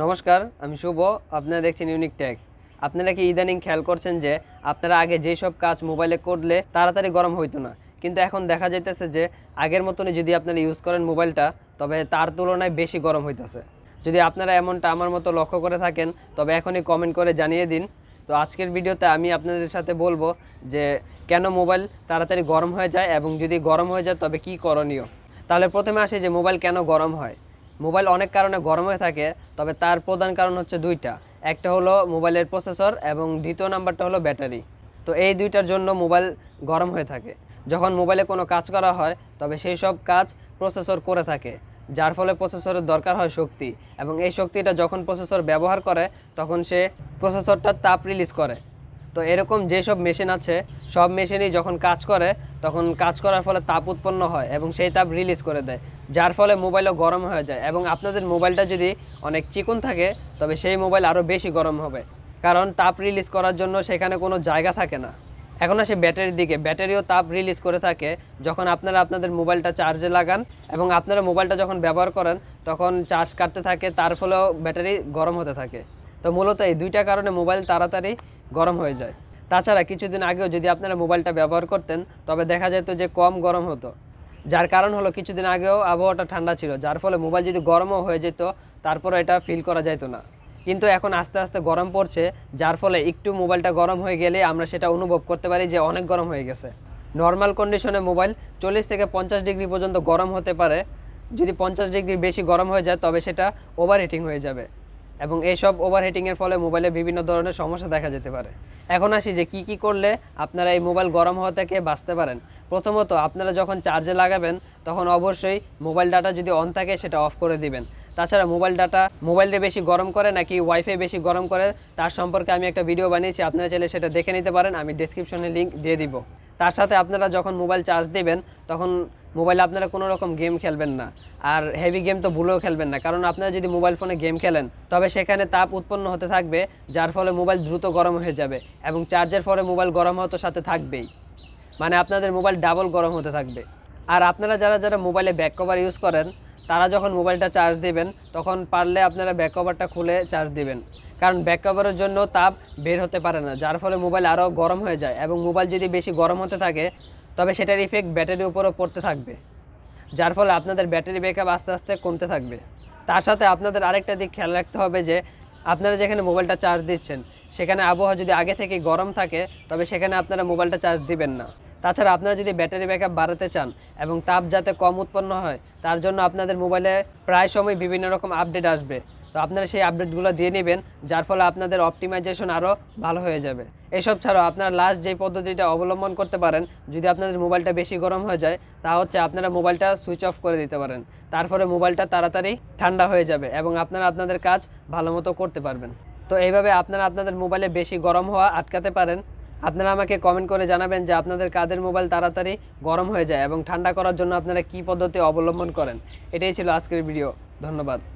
নমস্কার আমি শুভ আপনারা দেখছেন ইউনিক ট্যাগ আপনারা কি ইদানিং খেয়াল করছেন যে আপনারা আগে যেই সব কাজ মোবাইলে করলে তাড়াতাড়ি গরম হইতো না কিন্তু এখন দেখা যাইতেছে যে আগের মতনই যদি আপনারা ইউজ করেন মোবাইলটা তবে তার তুলনায় বেশি গরম হইতেছে যদি আপনারা এমনটা আমার মতো লক্ষ্য করে থাকেন তবে এখনই কমেন্ট করে জানিয়ে দিন তো আজকের ভিডিওতে আমি আপনাদের সাথে বলবো যে কেন মোবাইল তাড়াতাড়ি গরম হয়ে যায় এবং যদি গরম হয়ে যায় তবে কি করণীয় তাহলে প্রথমে আসে যে মোবাইল কেন গরম হয় মোবাইল অনেক কারণে গরম হয়ে থাকে তবে তার প্রধান কারণ হচ্ছে দুইটা একটা হলো মোবাইলের প্রসেসর এবং দ্বিতীয় নাম্বারটা হলো ব্যাটারি তো এই দুইটার জন্য মোবাইল গরম হয়ে থাকে যখন মোবাইলে কোনো কাজ করা হয় তবে সেই সব কাজ প্রসেসর করে থাকে যার ফলে প্রসেসরের দরকার হয় শক্তি এবং এই শক্তিটা যখন প্রসেসর ব্যবহার করে তখন সে প্রসেসরটা তাপ রিলিজ করে তো এরকম যেসব মেশিন আছে সব মেশিনই যখন কাজ করে তখন কাজ করার ফলে তাপ উৎপন্ন হয় এবং সেই তাপ রিলিজ করে দেয় যার ফলে মোবাইলও গরম হয়ে যায় এবং আপনাদের মোবাইলটা যদি অনেক চিকন থাকে তবে সেই মোবাইল আরও বেশি গরম হবে কারণ তাপ রিলিজ করার জন্য সেখানে কোনো জায়গা থাকে না এখন আসে ব্যাটারির দিকে ব্যাটারিও তাপ রিলিজ করে থাকে যখন আপনারা আপনাদের মোবাইলটা চার্জে লাগান এবং আপনারা মোবাইলটা যখন ব্যবহার করেন তখন চার্জ কাটতে থাকে তার ফলেও ব্যাটারি গরম হতে থাকে তো মূলত এই দুইটা কারণে মোবাইল তাড়াতাড়ি গরম হয়ে যায় তাছাড়া কিছুদিন আগেও যদি আপনারা মোবাইলটা ব্যবহার করতেন তবে দেখা যেত যে কম গরম হতো যার কারণ হলো কিছুদিন আগেও আবহাওয়াটা ঠান্ডা ছিল যার ফলে মোবাইল যদি গরমও হয়ে যেত তারপরে এটা ফিল করা যেত না কিন্তু এখন আস্তে আস্তে গরম পড়ছে যার ফলে একটু মোবাইলটা গরম হয়ে গেলে আমরা সেটা অনুভব করতে পারি যে অনেক গরম হয়ে গেছে নর্মাল কন্ডিশনে মোবাইল চল্লিশ থেকে পঞ্চাশ ডিগ্রি পর্যন্ত গরম হতে পারে যদি পঞ্চাশ ডিগ্রি বেশি গরম হয়ে যায় তবে সেটা ওভার হিটিং হয়ে যাবে এবং এইসব ওভারহিটিংয়ের ফলে মোবাইলে বিভিন্ন ধরনের সমস্যা দেখা যেতে পারে এখন আসি যে কি কি করলে আপনারা এই মোবাইল গরম হওয়া থেকে বাঁচতে পারেন প্রথমত আপনারা যখন চার্জে লাগাবেন তখন অবশ্যই মোবাইল ডাটা যদি অন থাকে সেটা অফ করে দিবেন তাছাড়া মোবাইল ডাটা মোবাইলটা বেশি গরম করে নাকি ওয়াইফাই বেশি গরম করে তার সম্পর্কে আমি একটা ভিডিও বানিয়েছি আপনারা চাইলে সেটা দেখে নিতে পারেন আমি ডিসক্রিপশনে লিঙ্ক দিয়ে দিব তার সাথে আপনারা যখন মোবাইল চার্জ দেবেন তখন মোবাইলে আপনারা কোনো রকম গেম খেলবেন না আর হেভি গেম তো ভুলেও খেলবেন না কারণ আপনারা যদি মোবাইল ফোনে গেম খেলেন তবে সেখানে তাপ উৎপন্ন হতে থাকবে যার ফলে মোবাইল দ্রুত গরম হয়ে যাবে এবং চার্জের ফলে মোবাইল গরম হতো সাথে থাকবেই মানে আপনাদের মোবাইল ডাবল গরম হতে থাকবে আর আপনারা যারা যারা মোবাইলে ব্যাক কভার ইউজ করেন তারা যখন মোবাইলটা চার্জ দিবেন তখন পারলে আপনারা ব্যাক কভারটা খুলে চার্জ দিবেন কারণ ব্যাক কভারের জন্য তাপ বের হতে পারে না যার ফলে মোবাইল আরও গরম হয়ে যায় এবং মোবাইল যদি বেশি গরম হতে থাকে তবে সেটার ইফেক্ট ব্যাটারির উপরও পড়তে থাকবে যার ফলে আপনাদের ব্যাটারি ব্যাকআপ আস্তে আস্তে কমতে থাকবে তার সাথে আপনাদের আরেকটা দিক খেয়াল রাখতে হবে যে আপনারা যেখানে মোবাইলটা চার্জ দিচ্ছেন সেখানে আবহাওয়া যদি আগে থেকে গরম থাকে তবে সেখানে আপনারা মোবাইলটা চার্জ দিবেন না তাছাড়া আপনারা যদি ব্যাটারি ব্যাকআপ বাড়াতে চান এবং তাপ যাতে কম উৎপন্ন হয় তার জন্য আপনাদের মোবাইলে প্রায় সময় বিভিন্ন রকম আপডেট আসবে তো আপনারা সেই আপডেটগুলো দিয়ে নেবেন যার ফলে আপনাদের অপটিমাইজেশন আরও ভালো হয়ে যাবে এসব ছাড়াও আপনারা লাস্ট যে পদ্ধতিটা অবলম্বন করতে পারেন যদি আপনাদের মোবাইলটা বেশি গরম হয়ে যায় তা হচ্ছে আপনারা মোবাইলটা সুইচ অফ করে দিতে পারেন তারপরে মোবাইলটা তাড়াতাড়ি ঠান্ডা হয়ে যাবে এবং আপনারা আপনাদের কাজ ভালো মতো করতে পারবেন তো এইভাবে আপনারা আপনাদের মোবাইলে বেশি গরম হওয়া আটকাতে পারেন আপনারা আমাকে কমেন্ট করে জানাবেন যে আপনাদের কাদের মোবাইল তাড়াতাড়ি গরম হয়ে যায় এবং ঠান্ডা করার জন্য আপনারা কি পদ্ধতি অবলম্বন করেন এটাই ছিল আজকের ভিডিও ধন্যবাদ